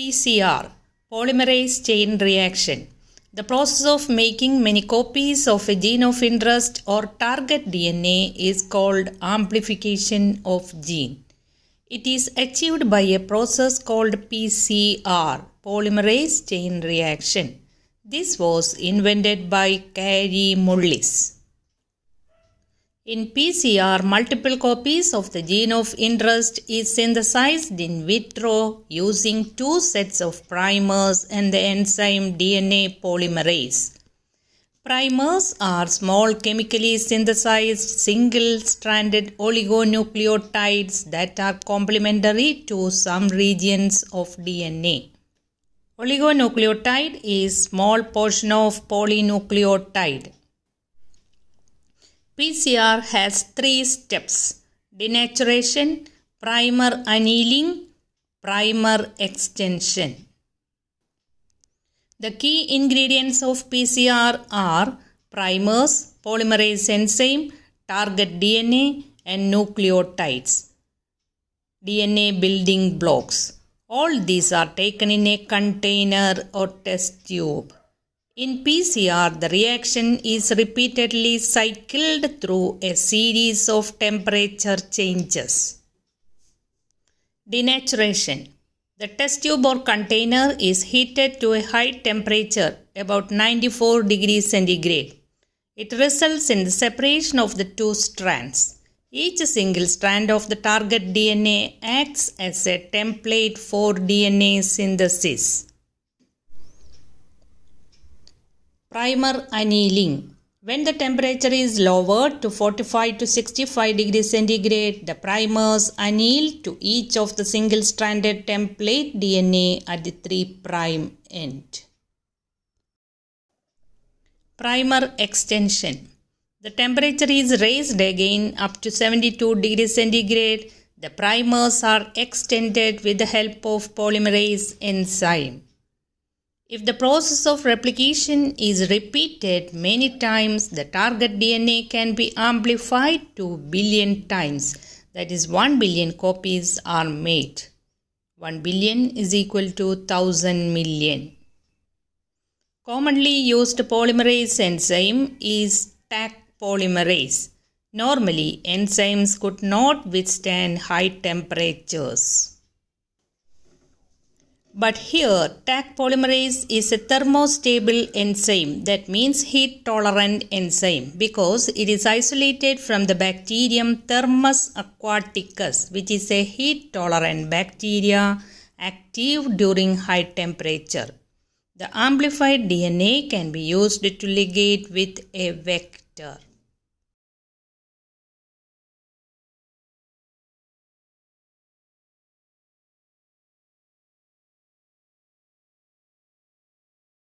PCR Polymerase Chain Reaction the process of making many copies of a gene of interest or target DNA is called amplification of gene. It is achieved by a process called PCR, polymerase chain reaction. This was invented by Carrie Mullis. In PCR, multiple copies of the gene of interest is synthesized in vitro using two sets of primers and the enzyme DNA polymerase. Primers are small chemically synthesized single stranded oligonucleotides that are complementary to some regions of DNA. Oligonucleotide is small portion of polynucleotide. PCR has three steps denaturation, primer annealing, primer extension. The key ingredients of PCR are primers, polymerase enzyme, target DNA, and nucleotides, DNA building blocks. All these are taken in a container or test tube. In PCR, the reaction is repeatedly cycled through a series of temperature changes. Denaturation The test tube or container is heated to a high temperature, about 94 degrees centigrade. It results in the separation of the two strands. Each single strand of the target DNA acts as a template for DNA synthesis. Primer annealing. When the temperature is lowered to 45 to 65 degrees centigrade, the primers anneal to each of the single-stranded template DNA at the 3' end. Primer extension. The temperature is raised again up to 72 degrees centigrade. The primers are extended with the help of polymerase enzyme. If the process of replication is repeated many times, the target DNA can be amplified 2 billion times. That is 1 billion copies are made. 1 billion is equal to 1000 million. Commonly used polymerase enzyme is TAC polymerase. Normally, enzymes could not withstand high temperatures. But here, TAC polymerase is a thermostable enzyme, that means heat tolerant enzyme, because it is isolated from the bacterium Thermus aquaticus, which is a heat tolerant bacteria active during high temperature. The amplified DNA can be used to ligate with a vector.